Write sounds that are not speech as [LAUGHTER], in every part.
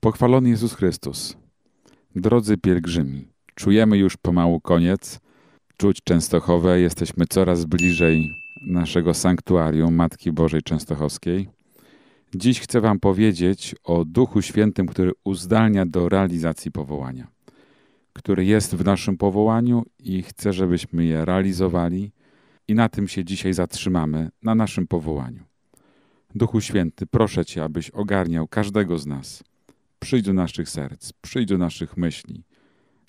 Pochwalony Jezus Chrystus. Drodzy pielgrzymi, czujemy już pomału koniec. Czuć Częstochowe jesteśmy coraz bliżej naszego sanktuarium Matki Bożej Częstochowskiej. Dziś chcę Wam powiedzieć o Duchu Świętym, który uzdalnia do realizacji powołania, który jest w naszym powołaniu i chcę, żebyśmy je realizowali. I na tym się dzisiaj zatrzymamy, na naszym powołaniu. Duchu Święty, proszę Cię, abyś ogarniał każdego z nas Przyjdź do naszych serc, przyjdź do naszych myśli,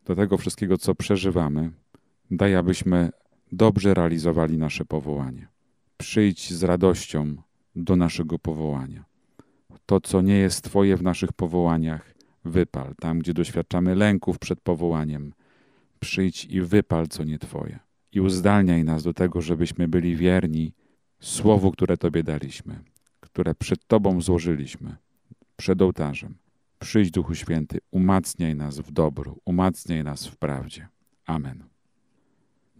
do tego wszystkiego, co przeżywamy. Daj, abyśmy dobrze realizowali nasze powołanie. Przyjdź z radością do naszego powołania. To, co nie jest Twoje w naszych powołaniach, wypal. Tam, gdzie doświadczamy lęków przed powołaniem, przyjdź i wypal, co nie Twoje. I uzdalniaj nas do tego, żebyśmy byli wierni Słowu, które Tobie daliśmy, które przed Tobą złożyliśmy, przed ołtarzem. Przyjdź Duchu Święty, umacniaj nas w dobru, umacniaj nas w prawdzie. Amen.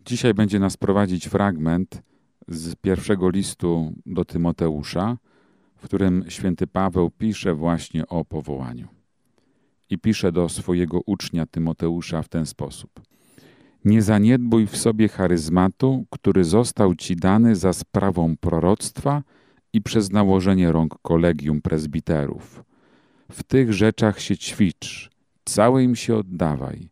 Dzisiaj będzie nas prowadzić fragment z pierwszego listu do Tymoteusza, w którym święty Paweł pisze właśnie o powołaniu. I pisze do swojego ucznia Tymoteusza w ten sposób: Nie zaniedbuj w sobie charyzmatu, który został ci dany za sprawą proroctwa i przez nałożenie rąk kolegium prezbiterów w tych rzeczach się ćwicz, cały im się oddawaj,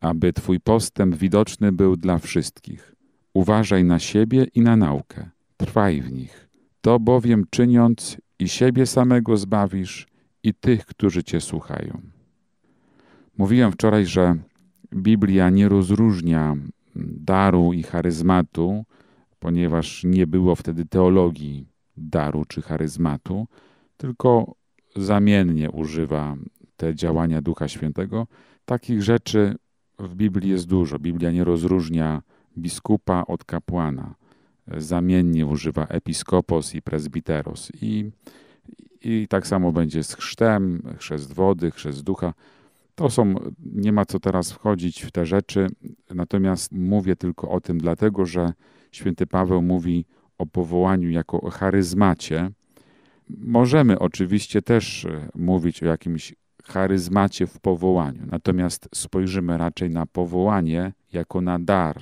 aby Twój postęp widoczny był dla wszystkich. Uważaj na siebie i na naukę, trwaj w nich. To bowiem czyniąc i siebie samego zbawisz, i tych, którzy Cię słuchają. Mówiłem wczoraj, że Biblia nie rozróżnia daru i charyzmatu, ponieważ nie było wtedy teologii daru czy charyzmatu, tylko zamiennie używa te działania Ducha Świętego. Takich rzeczy w Biblii jest dużo. Biblia nie rozróżnia biskupa od kapłana. Zamiennie używa episkopos i presbiteros. I, I tak samo będzie z chrztem, chrzest wody, chrzest ducha. To są, nie ma co teraz wchodzić w te rzeczy, natomiast mówię tylko o tym dlatego, że święty Paweł mówi o powołaniu jako o charyzmacie, Możemy oczywiście też e, mówić o jakimś charyzmacie w powołaniu, natomiast spojrzymy raczej na powołanie jako na dar,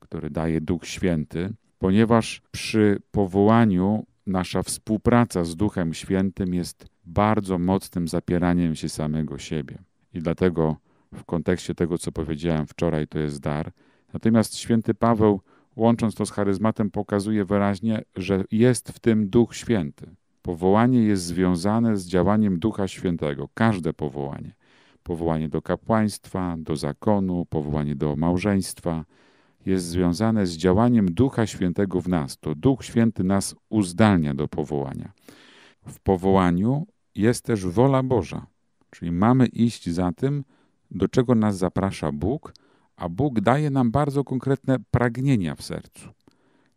który daje Duch Święty, ponieważ przy powołaniu nasza współpraca z Duchem Świętym jest bardzo mocnym zapieraniem się samego siebie. I dlatego w kontekście tego, co powiedziałem wczoraj, to jest dar. Natomiast święty Paweł, łącząc to z charyzmatem, pokazuje wyraźnie, że jest w tym Duch Święty. Powołanie jest związane z działaniem Ducha Świętego, każde powołanie. Powołanie do kapłaństwa, do zakonu, powołanie do małżeństwa jest związane z działaniem Ducha Świętego w nas. To Duch Święty nas uzdalnia do powołania. W powołaniu jest też wola Boża, czyli mamy iść za tym, do czego nas zaprasza Bóg, a Bóg daje nam bardzo konkretne pragnienia w sercu.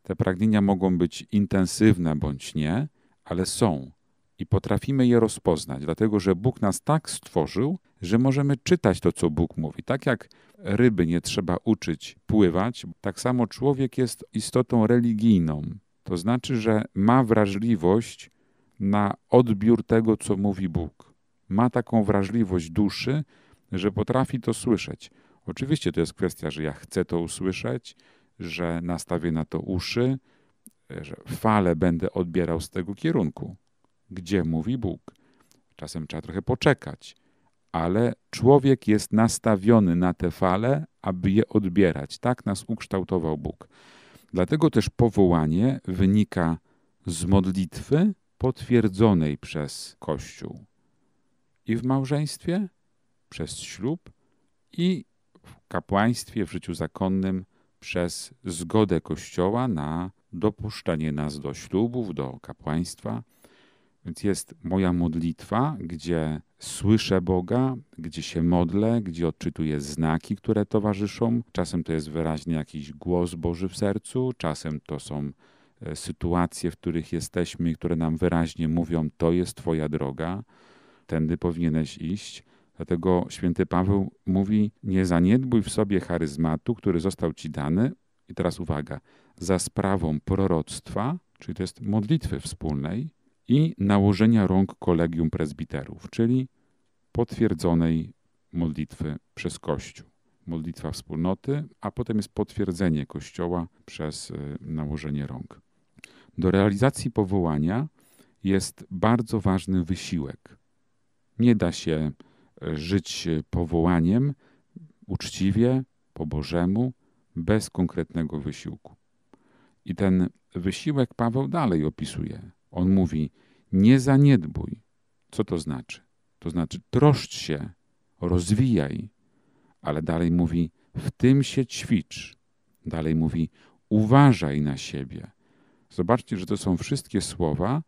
Te pragnienia mogą być intensywne bądź nie, ale są i potrafimy je rozpoznać, dlatego że Bóg nas tak stworzył, że możemy czytać to, co Bóg mówi. Tak jak ryby nie trzeba uczyć pływać, tak samo człowiek jest istotą religijną. To znaczy, że ma wrażliwość na odbiór tego, co mówi Bóg. Ma taką wrażliwość duszy, że potrafi to słyszeć. Oczywiście to jest kwestia, że ja chcę to usłyszeć, że nastawię na to uszy, E, że fale będę odbierał z tego kierunku, gdzie mówi Bóg. Czasem trzeba trochę poczekać, ale człowiek jest nastawiony na te fale, aby je odbierać. Tak nas ukształtował Bóg. Dlatego też powołanie wynika z modlitwy potwierdzonej przez Kościół. I w małżeństwie, przez ślub, i w kapłaństwie, w życiu zakonnym przez zgodę Kościoła na dopuszczenie nas do ślubów, do kapłaństwa. Więc jest moja modlitwa, gdzie słyszę Boga, gdzie się modlę, gdzie odczytuję znaki, które towarzyszą. Czasem to jest wyraźnie jakiś głos Boży w sercu, czasem to są e, sytuacje, w których jesteśmy, które nam wyraźnie mówią: To jest Twoja droga, tędy powinieneś iść. Dlatego święty Paweł mówi: Nie zaniedbuj w sobie charyzmatu, który został Ci dany, i teraz uwaga, za sprawą proroctwa, czyli to jest modlitwy wspólnej i nałożenia rąk kolegium prezbiterów, czyli potwierdzonej modlitwy przez Kościół. Modlitwa wspólnoty, a potem jest potwierdzenie Kościoła przez y, nałożenie rąk. Do realizacji powołania jest bardzo ważny wysiłek. Nie da się y, żyć y, powołaniem uczciwie, po Bożemu, bez konkretnego wysiłku. I ten wysiłek Paweł dalej opisuje. On mówi: Nie zaniedbuj. Co to znaczy? To znaczy, troszcz się, rozwijaj, ale dalej mówi: W tym się ćwicz. Dalej mówi: Uważaj na siebie. Zobaczcie, że to są wszystkie słowa,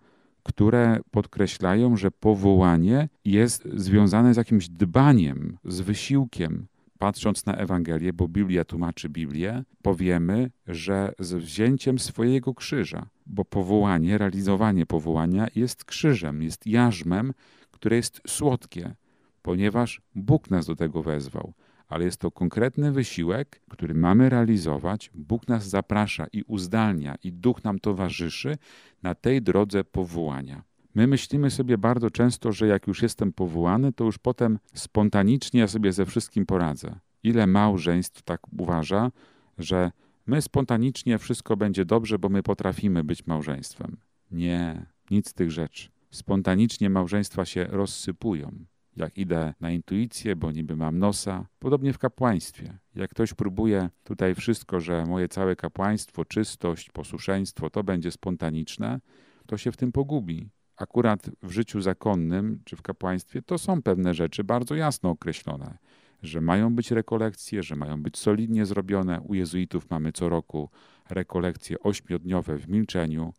które podkreślają, że powołanie jest związane z jakimś dbaniem, z wysiłkiem, patrząc na Ewangelię, bo Biblia tłumaczy Biblię, powiemy, że z wzięciem swojego krzyża, bo powołanie, realizowanie powołania jest krzyżem, jest jarzmem, które jest słodkie, ponieważ Bóg nas do tego wezwał. Ale jest to konkretny wysiłek, który mamy realizować. Bóg nas zaprasza i uzdalnia, i duch nam towarzyszy na tej drodze powołania. My myślimy sobie bardzo często, że jak już jestem powołany, to już potem spontanicznie ja sobie ze wszystkim poradzę. Ile małżeństw tak uważa, że my spontanicznie wszystko będzie dobrze, bo my potrafimy być małżeństwem. Nie, nic z tych rzeczy. Spontanicznie małżeństwa się rozsypują. Jak idę na intuicję, bo niby mam nosa, podobnie w kapłaństwie. Jak ktoś próbuje tutaj wszystko, że moje całe kapłaństwo, czystość, posłuszeństwo to będzie spontaniczne, to się w tym pogubi akurat w życiu zakonnym czy w kapłaństwie to są pewne rzeczy bardzo jasno określone, że mają być rekolekcje, że mają być solidnie zrobione. U jezuitów mamy co roku rekolekcje ośmiodniowe w milczeniu.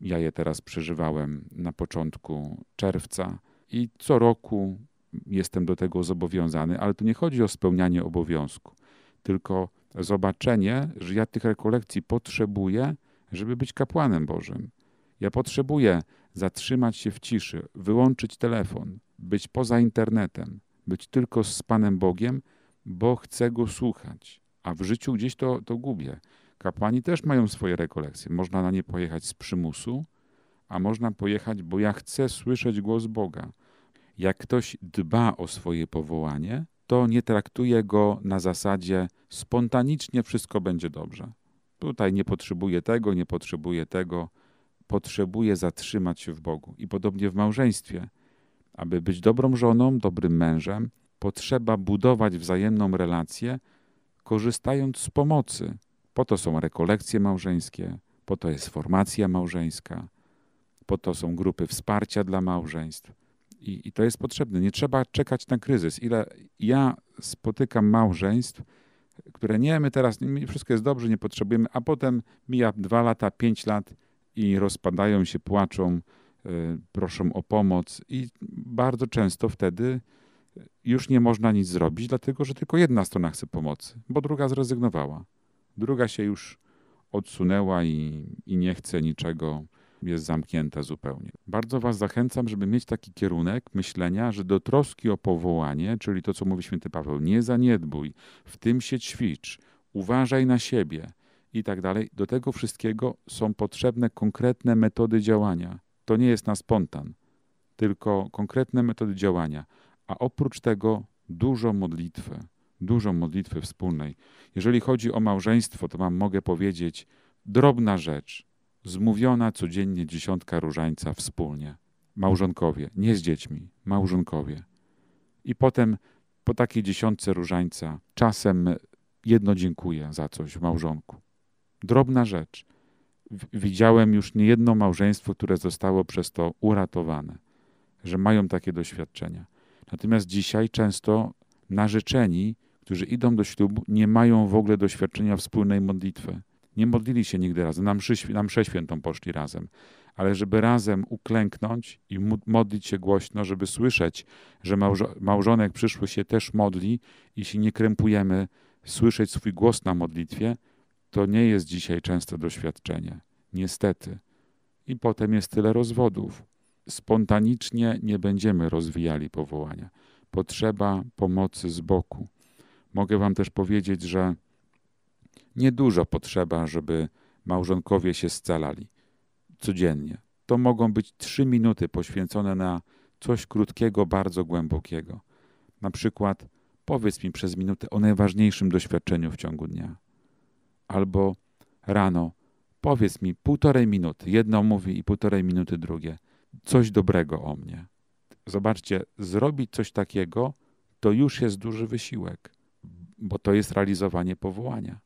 Ja je teraz przeżywałem na początku czerwca i co roku jestem do tego zobowiązany, ale tu nie chodzi o spełnianie obowiązku, tylko zobaczenie, że ja tych rekolekcji potrzebuję, żeby być kapłanem Bożym. Ja potrzebuję zatrzymać się w ciszy, wyłączyć telefon, być poza internetem, być tylko z Panem Bogiem, bo chcę go słuchać. A w życiu gdzieś to, to gubię. Kapłani też mają swoje rekolekcje. Można na nie pojechać z przymusu, a można pojechać, bo ja chcę słyszeć głos Boga. Jak ktoś dba o swoje powołanie, to nie traktuje go na zasadzie spontanicznie wszystko będzie dobrze. Tutaj nie potrzebuję tego, nie potrzebuję tego potrzebuje zatrzymać się w Bogu. I podobnie w małżeństwie. Aby być dobrą żoną, dobrym mężem, potrzeba budować wzajemną relację, korzystając z pomocy. Po to są rekolekcje małżeńskie, po to jest formacja małżeńska, po to są grupy wsparcia dla małżeństw. I, I, to jest potrzebne. Nie trzeba czekać na kryzys. Ile ja spotykam małżeństw, które nie, my teraz, wszystko jest dobrze, nie potrzebujemy, a potem mija dwa lata, pięć lat i rozpadają się, płaczą, e, proszą o pomoc, i bardzo często wtedy e, już nie można nic zrobić, dlatego że tylko jedna strona chce pomocy, bo druga zrezygnowała. Druga się już odsunęła i, i nie chce niczego, jest zamknięta zupełnie. Bardzo Was zachęcam, żeby mieć taki kierunek myślenia, że do troski o powołanie, czyli to, co mówi święty Paweł, nie zaniedbuj, w tym się ćwicz, uważaj na siebie, i tak dalej. Do tego wszystkiego są potrzebne konkretne metody działania. To nie jest na spontan, tylko konkretne metody działania. A oprócz tego dużo modlitwy, dużo modlitwy wspólnej. Jeżeli chodzi o małżeństwo, to mam mogę powiedzieć drobna rzecz, zmówiona codziennie dziesiątka różańca wspólnie. Małżonkowie, nie z dziećmi, małżonkowie. I potem po takiej dziesiątce różańca czasem jedno dziękuję za coś w małżonku. Drobna rzecz. Widziałem już niejedno małżeństwo, które zostało przez to uratowane, że mają takie doświadczenia. Natomiast dzisiaj często narzeczeni, którzy idą do ślubu, nie mają w ogóle doświadczenia wspólnej modlitwy. Nie modlili się nigdy razem, na mszy, na mszę świętą poszli razem, ale żeby razem uklęknąć i modlić się głośno, żeby słyszeć, że małżo- małżonek przyszły się też modli, jeśli nie krępujemy, słyszeć swój głos na modlitwie – to nie jest dzisiaj częste doświadczenie. Niestety. I potem jest tyle rozwodów. Spontanicznie nie będziemy rozwijali powołania. Potrzeba pomocy z boku. Mogę Wam też powiedzieć, że niedużo potrzeba, żeby małżonkowie się scalali codziennie. To mogą być trzy minuty poświęcone na coś krótkiego, bardzo głębokiego. Na przykład, powiedz mi przez minutę o najważniejszym doświadczeniu w ciągu dnia albo rano. Powiedz mi półtorej minuty, jedno mówi i półtorej minuty drugie, coś dobrego o mnie. Zobaczcie, zrobić coś takiego to już jest duży wysiłek, bo to jest realizowanie powołania.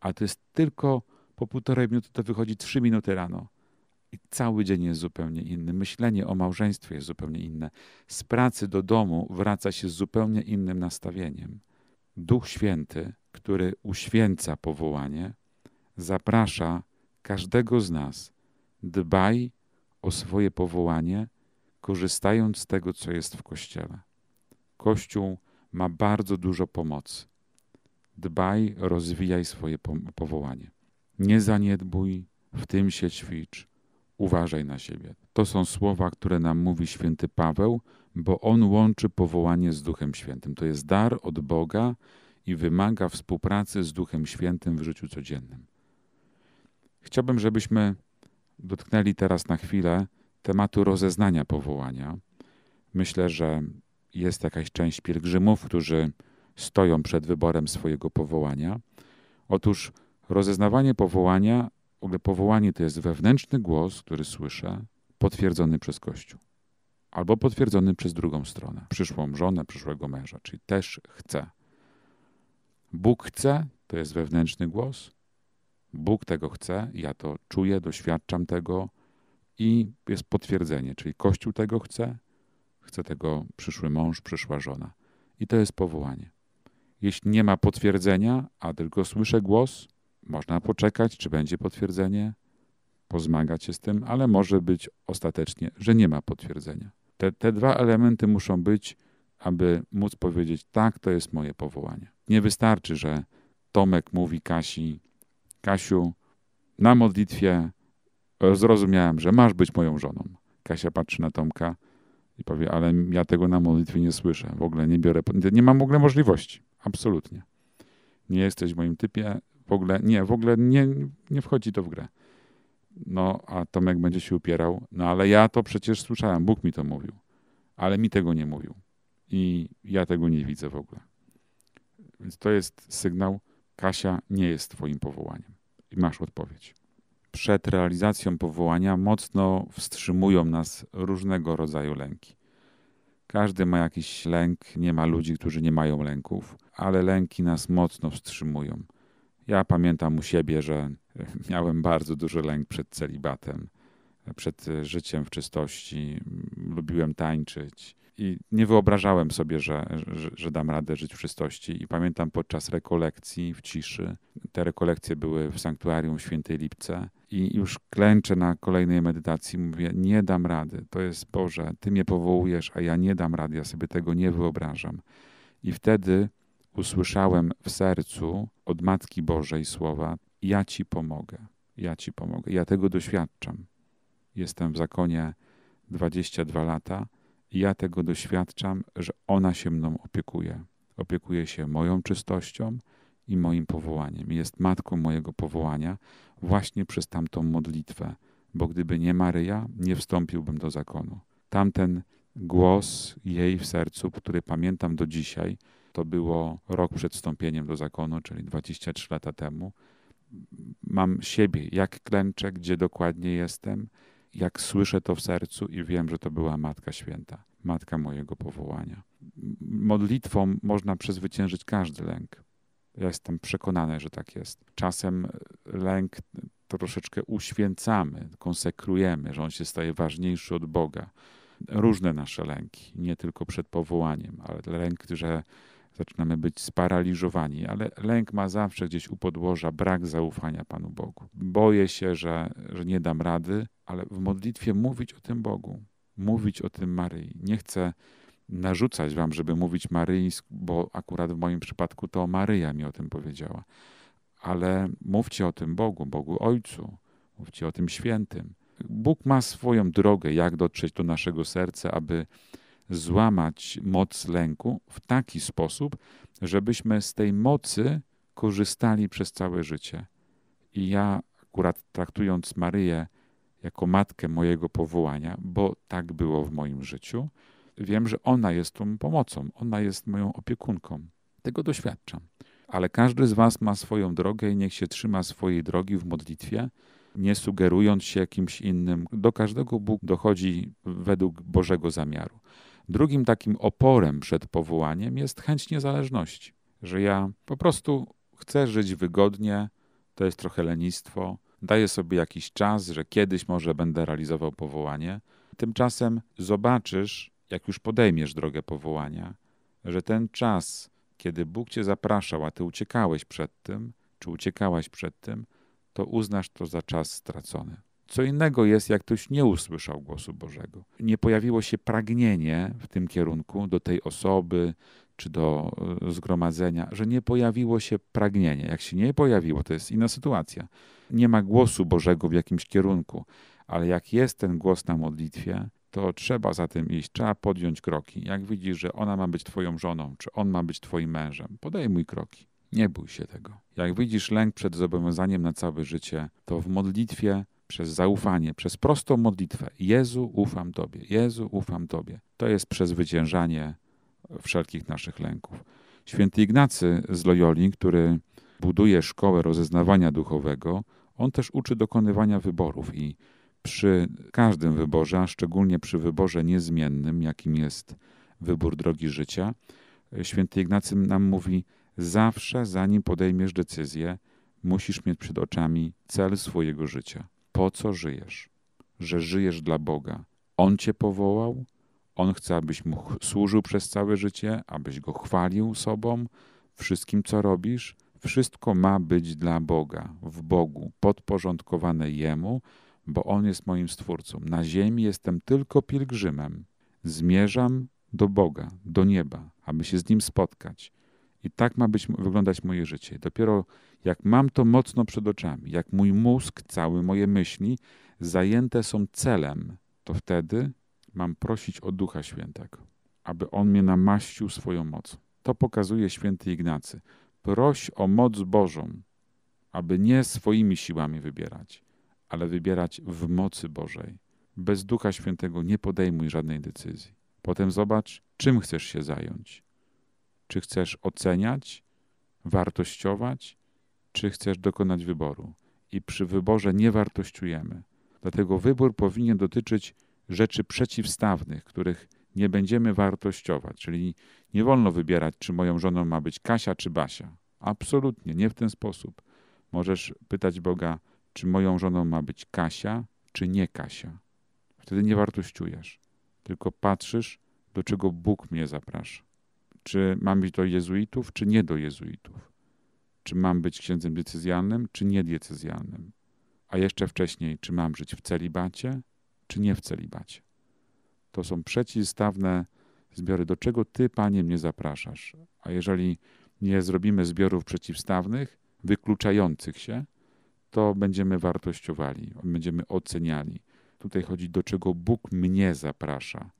A to jest tylko po półtorej minuty, to wychodzi trzy minuty rano. I cały dzień jest zupełnie inny. Myślenie o małżeństwie jest zupełnie inne. Z pracy do domu wraca się z zupełnie innym nastawieniem. Duch Święty który uświęca powołanie, zaprasza każdego z nas: dbaj o swoje powołanie, korzystając z tego, co jest w kościele. Kościół ma bardzo dużo pomocy. Dbaj, rozwijaj swoje powołanie. Nie zaniedbuj, w tym się ćwicz, uważaj na siebie. To są słowa, które nam mówi święty Paweł, bo on łączy powołanie z Duchem Świętym. To jest dar od Boga, i wymaga współpracy z Duchem Świętym w życiu codziennym. Chciałbym, żebyśmy dotknęli teraz na chwilę tematu rozeznania powołania. Myślę, że jest jakaś część pielgrzymów, którzy stoją przed wyborem swojego powołania. Otóż rozeznawanie powołania, w ogóle powołanie to jest wewnętrzny głos, który słyszę, potwierdzony przez Kościół. Albo potwierdzony przez drugą stronę, przyszłą żonę, przyszłego męża, czyli też chcę. Bóg chce, to jest wewnętrzny głos. Bóg tego chce, ja to czuję, doświadczam tego i jest potwierdzenie, czyli Kościół tego chce, chce tego przyszły mąż, przyszła żona. I to jest powołanie. Jeśli nie ma potwierdzenia, a tylko słyszę głos, można poczekać, czy będzie potwierdzenie, pozmagać się z tym, ale może być ostatecznie, że nie ma potwierdzenia. Te, te dwa elementy muszą być, aby móc powiedzieć: tak, to jest moje powołanie. Nie wystarczy, że Tomek mówi Kasi, Kasiu, na modlitwie zrozumiałem, że masz być moją żoną. Kasia patrzy na Tomka i powie, ale ja tego na modlitwie nie słyszę, w ogóle nie biorę, nie mam w ogóle możliwości, absolutnie. Nie jesteś w moim typie, w ogóle nie, w ogóle nie, nie wchodzi to w grę. No, a Tomek będzie się upierał, no ale ja to przecież słyszałem, Bóg mi to mówił, ale mi tego nie mówił i ja tego nie widzę w ogóle. Więc to jest sygnał, Kasia nie jest Twoim powołaniem. I masz odpowiedź. Przed realizacją powołania mocno wstrzymują nas różnego rodzaju lęki. Każdy ma jakiś lęk, nie ma ludzi, którzy nie mają lęków, ale lęki nas mocno wstrzymują. Ja pamiętam u siebie, że [LAUGHS] miałem bardzo duży lęk przed celibatem, przed życiem w czystości. Lubiłem tańczyć, i nie wyobrażałem sobie, że, że, że, dam radę żyć w czystości. I pamiętam podczas rekolekcji w ciszy, te rekolekcje były w sanktuarium świętej Lipce, i już klęczę na kolejnej medytacji, mówię: Nie dam rady, to jest Boże, Ty mnie powołujesz, a ja nie dam rady, ja sobie tego nie wyobrażam. I wtedy usłyszałem w sercu od Matki Bożej słowa: Ja Ci pomogę, ja Ci pomogę. Ja tego doświadczam. Jestem w zakonie 22 lata ja tego doświadczam, że ona się mną opiekuje. Opiekuje się moją czystością i moim powołaniem. Jest matką mojego powołania właśnie przez tamtą modlitwę, bo gdyby nie Maryja, nie wstąpiłbym do zakonu. Tamten głos jej w sercu, który pamiętam do dzisiaj, to było rok przed wstąpieniem do zakonu, czyli 23 lata temu. Mam siebie, jak klęczę, gdzie dokładnie jestem, jak słyszę to w sercu i wiem, że to była Matka Święta, Matka mojego powołania. Modlitwą można przezwyciężyć każdy lęk. Ja jestem przekonany, że tak jest. Czasem lęk troszeczkę uświęcamy, konsekrujemy, że on się staje ważniejszy od Boga. Różne nasze lęki, nie tylko przed powołaniem, ale lęk, że zaczynamy być sparaliżowani, ale lęk ma zawsze gdzieś u podłoża brak zaufania Panu Bogu. Boję się, że, że nie dam rady, ale w modlitwie mówić o tym Bogu, mówić o tym Maryi. Nie chcę narzucać Wam, żeby mówić Maryi, bo akurat w moim przypadku to Maryja mi o tym powiedziała. Ale mówcie o tym Bogu, Bogu Ojcu, mówcie o tym świętym. Bóg ma swoją drogę, jak dotrzeć do naszego serca, aby złamać moc lęku w taki sposób, żebyśmy z tej mocy korzystali przez całe życie. I ja akurat traktując Maryję jako matkę mojego powołania, bo tak było w moim życiu, wiem, że ona jest tą pomocą, ona jest moją opiekunką. Tego doświadczam. Ale każdy z Was ma swoją drogę i niech się trzyma swojej drogi w modlitwie, nie sugerując się jakimś innym. Do każdego Bóg dochodzi według Bożego zamiaru. Drugim takim oporem przed powołaniem jest chęć niezależności, że ja po prostu chcę żyć wygodnie, to jest trochę lenistwo, daję sobie jakiś czas, że kiedyś może będę realizował powołanie. Tymczasem zobaczysz, jak już podejmiesz drogę powołania, że ten czas, kiedy Bóg cię zapraszał, a ty uciekałeś przed tym, czy uciekałaś przed tym, to uznasz to za czas stracony. Co innego jest, jak ktoś nie usłyszał głosu Bożego. Nie pojawiło się pragnienie w tym kierunku do tej osoby czy do e, zgromadzenia, że nie pojawiło się pragnienie. Jak się nie pojawiło, to jest inna sytuacja. Nie ma głosu Bożego w jakimś kierunku, ale jak jest ten głos na modlitwie, to trzeba za tym iść, trzeba podjąć kroki. Jak widzisz, że ona ma być twoją żoną, czy on ma być twoim mężem, podejmuj kroki. Nie bój się tego. Jak widzisz lęk przed zobowiązaniem na całe życie, to w modlitwie przez zaufanie, przez prostą modlitwę. Jezu, ufam Tobie, Jezu, ufam Tobie. To jest przezwyciężanie wszelkich naszych lęków. Święty Ignacy z Loyoli, który buduje szkołę rozeznawania duchowego, on też uczy dokonywania wyborów i przy każdym wyborze, a szczególnie przy wyborze niezmiennym, jakim jest wybór drogi życia, święty Ignacy nam mówi: zawsze, zanim podejmiesz decyzję, musisz mieć przed oczami cel swojego życia po co żyjesz, że żyjesz dla Boga. On cię powołał, on chce, abyś mu służył przez całe życie, abyś go chwalił sobą, wszystkim co robisz. Wszystko ma być dla Boga, w Bogu, podporządkowane Jemu, bo On jest moim Stwórcą. Na ziemi jestem tylko pielgrzymem. Zmierzam do Boga, do nieba, aby się z Nim spotkać. I tak ma być, wyglądać moje życie. Dopiero jak mam to mocno przed oczami, jak mój mózg, cały moje myśli zajęte są celem, to wtedy mam prosić o Ducha Świętego, aby On mnie namaścił swoją mocą. To pokazuje święty Ignacy. Proś o moc Bożą, aby nie swoimi siłami wybierać, ale wybierać w mocy Bożej. Bez Ducha Świętego nie podejmuj żadnej decyzji. Potem zobacz, czym chcesz się zająć czy chcesz oceniać, wartościować, czy chcesz dokonać wyboru? I przy wyborze nie wartościujemy. Dlatego wybór powinien dotyczyć rzeczy przeciwstawnych, których nie będziemy wartościować. Czyli nie wolno wybierać, czy moją żoną ma być Kasia czy Basia. Absolutnie, nie w ten sposób. Możesz pytać Boga, czy moją żoną ma być Kasia, czy nie Kasia. Wtedy nie wartościujesz, tylko patrzysz, do czego Bóg mnie zaprasza. Czy mam być do jezuitów, czy nie do jezuitów? Czy mam być księdzem decyzjalnym, czy nie decyzjalnym? A jeszcze wcześniej, czy mam żyć w celibacie, czy nie w celibacie? To są przeciwstawne zbiory. Do czego Ty, Panie, mnie zapraszasz? A jeżeli nie zrobimy zbiorów przeciwstawnych, wykluczających się, to będziemy wartościowali, będziemy oceniali. Tutaj chodzi, do czego Bóg mnie zaprasza.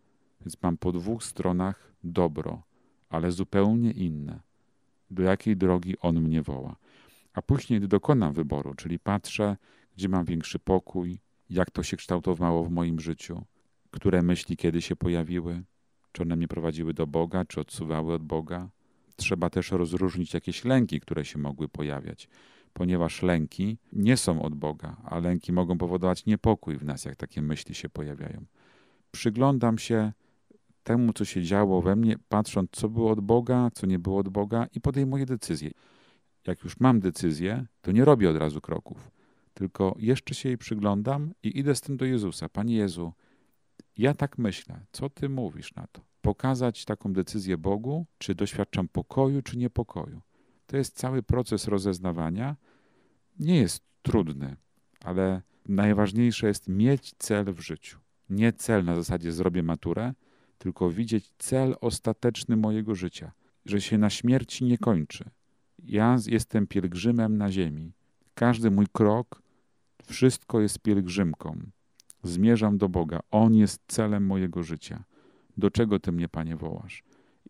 Więc mam po dwóch stronach dobro ale zupełnie inne, do jakiej drogi On mnie woła. A później, gdy dokonam wyboru, czyli patrzę, gdzie mam większy pokój, jak to się kształtowało w moim życiu, które myśli kiedy się pojawiły, czy one mnie prowadziły do Boga, czy odsuwały od Boga. Trzeba też rozróżnić jakieś lęki, które się mogły pojawiać, ponieważ lęki nie są od Boga, a lęki mogą powodować niepokój w nas, jak takie myśli się pojawiają. Przyglądam się temu, co się działo mhm. we mnie, patrząc, co było od Boga, co nie było od Boga i podejmuję decyzję. Jak już mam decyzję, to nie robię od razu kroków, tylko jeszcze się jej przyglądam i idę z tym do Jezusa. Panie Jezu, ja tak myślę, co Ty mówisz na to? Pokazać taką decyzję Bogu, czy doświadczam pokoju, czy niepokoju. To jest cały proces rozeznawania. Nie jest trudny, ale najważniejsze jest mieć cel w życiu. Nie cel na zasadzie zrobię maturę, tylko widzieć cel ostateczny mojego życia, że się na śmierci nie kończy. Ja jestem pielgrzymem na ziemi. Każdy mój krok, wszystko jest pielgrzymką. Zmierzam do Boga. On jest celem mojego życia. Do czego ty mnie, Panie, wołasz?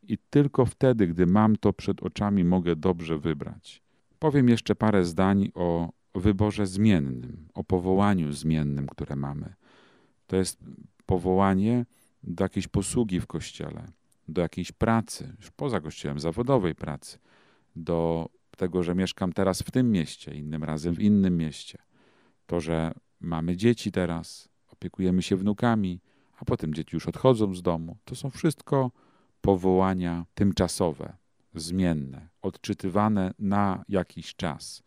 I tylko wtedy, gdy mam to przed oczami, mogę dobrze wybrać. Powiem jeszcze parę zdań o wyborze zmiennym, o powołaniu zmiennym, które mamy. To jest powołanie, do jakiejś posługi w kościele, do jakiejś pracy, już poza kościołem, zawodowej pracy, do tego, że mieszkam teraz w tym mieście, innym razem w innym mieście. To, że mamy dzieci teraz, opiekujemy się wnukami, a potem dzieci już odchodzą z domu. To są wszystko powołania tymczasowe, zmienne, odczytywane na jakiś czas.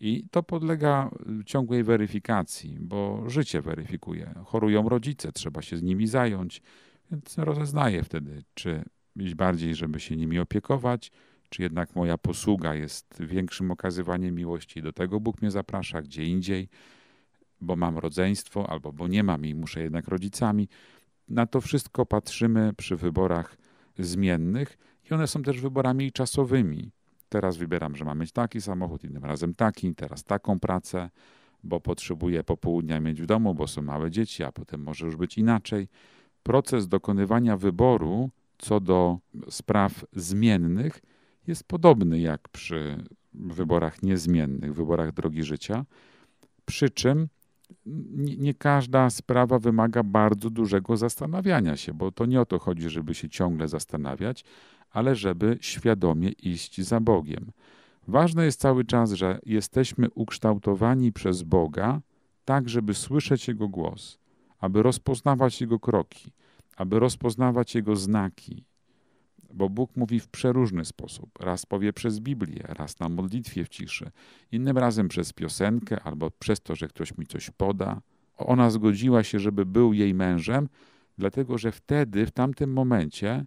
I to podlega y, ciągłej weryfikacji, bo życie weryfikuje. Chorują rodzice, trzeba się z nimi zająć, więc rozeznaję wtedy, czy iść bardziej, żeby się nimi opiekować, czy jednak moja posługa jest większym okazywaniem miłości. Do tego Bóg mnie zaprasza gdzie indziej, bo mam rodzeństwo albo bo nie mam i muszę jednak rodzicami. Na to wszystko patrzymy przy wyborach zmiennych i one są też wyborami czasowymi teraz wybieram, że mam mieć taki samochód, innym razem taki, teraz taką pracę, bo potrzebuję popołudnia mieć w domu, bo są małe dzieci, a potem może już być inaczej. Proces dokonywania wyboru co do spraw zmiennych jest podobny jak przy wyborach niezmiennych, wyborach drogi życia. Przy czym nie, każda sprawa wymaga bardzo dużego zastanawiania się, bo to nie o to chodzi, żeby się ciągle zastanawiać, ale żeby świadomie iść za Bogiem. Ważne jest cały czas, że jesteśmy ukształtowani przez Boga, tak żeby słyszeć Jego głos, aby rozpoznawać Jego kroki, aby rozpoznawać Jego znaki. Bo Bóg mówi w przeróżny sposób. Raz powie przez Biblię, raz na modlitwie w ciszy, innym razem przez piosenkę albo przez to, że ktoś mi coś poda. Ona zgodziła się, żeby był jej mężem, dlatego że wtedy, w tamtym momencie,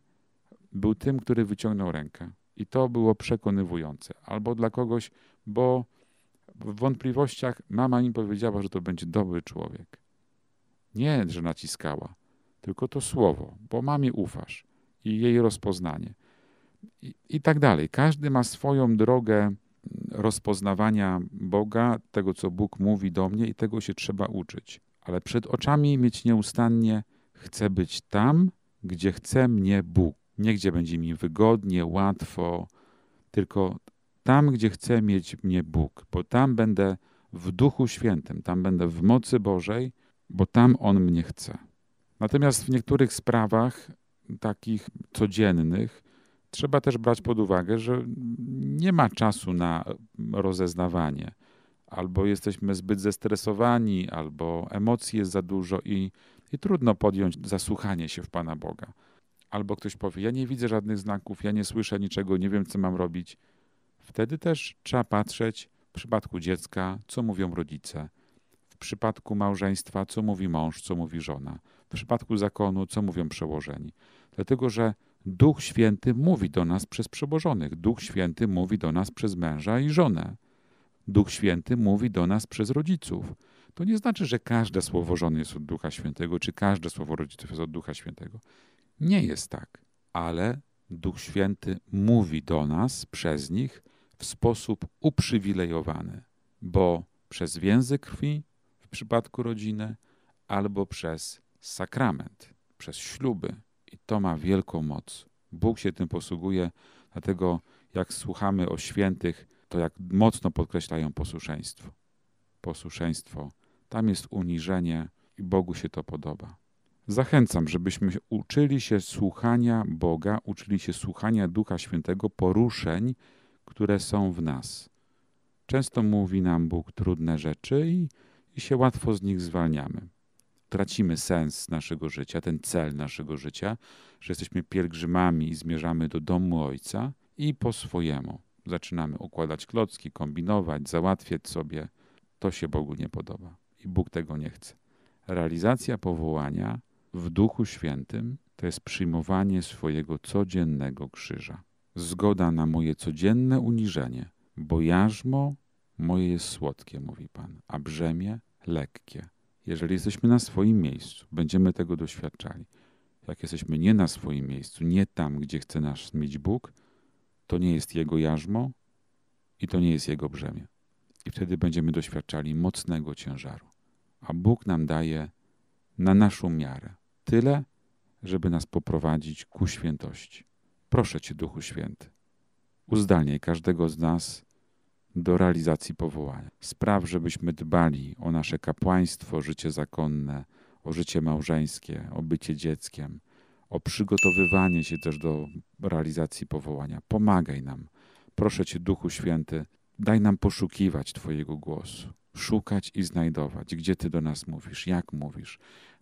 był tym, który wyciągnął rękę. I to było przekonywujące. Albo dla kogoś, bo w wątpliwościach mama im powiedziała, że to będzie dobry człowiek. Nie, że naciskała, tylko to słowo, bo mamie ufasz i jej rozpoznanie. I, I, tak dalej. Każdy ma swoją drogę rozpoznawania Boga, tego, co Bóg mówi do mnie, i tego się trzeba uczyć. Ale przed oczami mieć nieustannie, chcę być tam, gdzie chce mnie Bóg nie gdzie będzie mi wygodnie, łatwo, tylko tam, gdzie chce mieć mnie Bóg, bo tam będę w Duchu Świętym, tam będę w mocy Bożej, bo tam On mnie chce. Natomiast w niektórych sprawach, takich codziennych, trzeba też brać pod uwagę, że nie ma czasu na rozeznawanie. Albo jesteśmy zbyt zestresowani, albo emocji jest za dużo i, i trudno podjąć zasłuchanie się w Pana Boga albo ktoś powie: Ja nie widzę żadnych znaków, ja nie słyszę niczego, nie wiem, co mam robić. Wtedy też trzeba patrzeć w przypadku dziecka, co mówią rodzice, w przypadku małżeństwa, co mówi mąż, co mówi żona, w przypadku zakonu, co mówią przełożeni. Dlatego, że Duch Święty mówi do nas przez przełożonych, Duch Święty mówi do nas przez męża i żonę, Duch Święty mówi do nas przez rodziców. To nie znaczy, że każde słowo żony jest od Ducha Świętego, czy każde słowo rodziców jest od Ducha Świętego. Nie jest tak, ale Duch Święty mówi do nas przez nich w sposób uprzywilejowany, bo przez więzy krwi w przypadku rodziny albo przez sakrament, przez śluby. I to ma wielką moc. Bóg się tym posługuje, dlatego jak słuchamy o świętych, to jak mocno podkreślają posłuszeństwo. Posłuszeństwo. Tam jest uniżenie i Bogu się to podoba. Zachęcam, żebyśmy uczyli się słuchania Boga, uczyli się słuchania Ducha Świętego, poruszeń, które są w nas. Często mówi nam Bóg trudne rzeczy i, i się łatwo z nich zwalniamy. Tracimy sens naszego życia, ten cel naszego życia, że jesteśmy pielgrzymami i zmierzamy do domu Ojca i po swojemu. Zaczynamy układać klocki, kombinować, załatwiać sobie. To się Bogu nie podoba i Bóg tego nie chce. Realizacja powołania w Duchu Świętym to jest przyjmowanie swojego codziennego krzyża. Zgoda na moje codzienne uniżenie, bo jarzmo moje jest słodkie, mówi Pan, a brzemię lekkie. Jeżeli jesteśmy na swoim miejscu, będziemy tego doświadczali. Jak jesteśmy nie na swoim miejscu, nie tam, gdzie chce nas mieć Bóg, to nie jest Jego jarzmo i to nie jest Jego brzemię. I wtedy będziemy doświadczali mocnego ciężaru. A Bóg nam daje na naszą miarę tyle, żeby nas poprowadzić ku świętości. Proszę Cię, Duchu Święty, uzdalniaj każdego z nas do realizacji powołania. Spraw, żebyśmy dbali o nasze kapłaństwo, życie zakonne, o życie małżeńskie, o bycie dzieckiem, o przygotowywanie się też do realizacji powołania. Pomagaj nam. Proszę Cię, Duchu Święty, daj nam poszukiwać Twojego głosu, szukać i znajdować, gdzie Ty do nas mówisz, jak mówisz,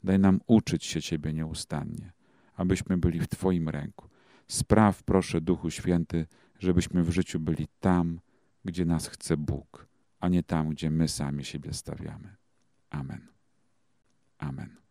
Daj nam uczyć się Ciebie nieustannie, abyśmy byli w Twoim ręku. Spraw, proszę, Duchu Święty, żebyśmy w życiu byli tam, gdzie nas chce Bóg, a nie tam, gdzie my sami siebie stawiamy. Amen. Amen.